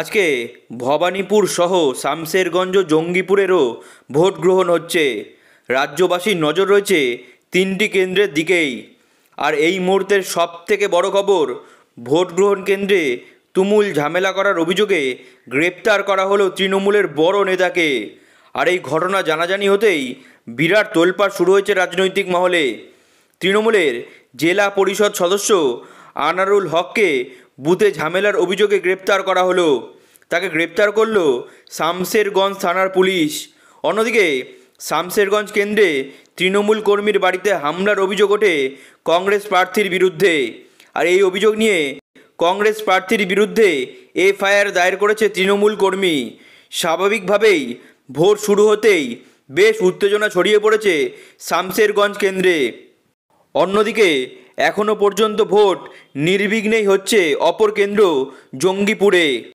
আজকে ভবানীপুর সহ শামসেরগঞ্জ জঙ্গিপুরেরও ভোট গ্রহণ হচ্ছে রাজ্যবাসীর নজর রয়েছে তিনটি কেন্দ্রের দিকেই আর এই মুহূর্তের সব থেকে বড় খবর ভোট গ্রহণ কেন্দ্রে তুমুল ঝামেলা করার অভিযোগে গ্রেপ্তার করা হলো তৃণমূলের বড় নেতাকে আর এই ঘটনা জানাজানি হতেই বিরাট তোলপাড় শুরু হয়েছে রাজনৈতিক মহলে তৃণমূলের জেলা পরিষদ সদস্য আনারুল হককে বুথে ঝামেলার অভিযোগে গ্রেপ্তার করা হলো তাকে গ্রেপ্তার করল শামসেরগঞ্জ থানার পুলিশ অন্যদিকে শামসেরগঞ্জ কেন্দ্রে তৃণমূল কর্মীর বাড়িতে হামলার অভিযোগ ওঠে কংগ্রেস প্রার্থীর বিরুদ্ধে আর এই অভিযোগ নিয়ে কংগ্রেস প্রার্থীর বিরুদ্ধে এফআইআর দায়ের করেছে তৃণমূল কর্মী স্বাভাবিকভাবেই ভোট শুরু হতেই বেশ উত্তেজনা ছড়িয়ে পড়েছে শামসেরগঞ্জ কেন্দ্রে অন্যদিকে এখনও পর্যন্ত ভোট নির্বিঘ্নেই হচ্ছে অপর কেন্দ্র জঙ্গিপুরে